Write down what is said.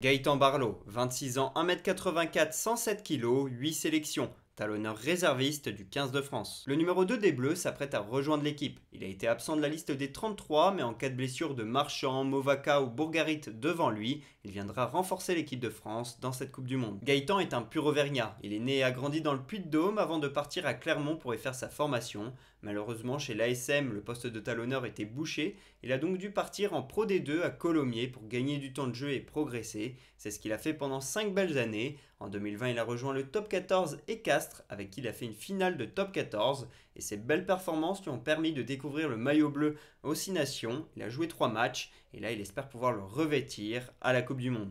Gaëtan Barlow, 26 ans, 1m84, 107 kg, 8 sélections, talonneur réserviste du 15 de France. Le numéro 2 des Bleus s'apprête à rejoindre l'équipe. Il a été absent de la liste des 33, mais en cas de blessure de Marchand, Movaca ou Bourgarit devant lui, il viendra renforcer l'équipe de France dans cette Coupe du Monde. Gaëtan est un pur Auvergnat. Il est né et a grandi dans le Puy-de-Dôme avant de partir à Clermont pour y faire sa formation. Malheureusement, chez l'ASM, le poste de talonneur était bouché. Il a donc dû partir en Pro D2 à Colomiers pour gagner du temps de jeu et progresser. C'est ce qu'il a fait pendant 5 belles années. En 2020, il a rejoint le top 14 et Castres, avec qui il a fait une finale de top 14. Et ses belles performances lui ont permis de découvrir le maillot bleu aux Six Il a joué trois matchs et là, il espère pouvoir le revêtir à la Coupe du Monde.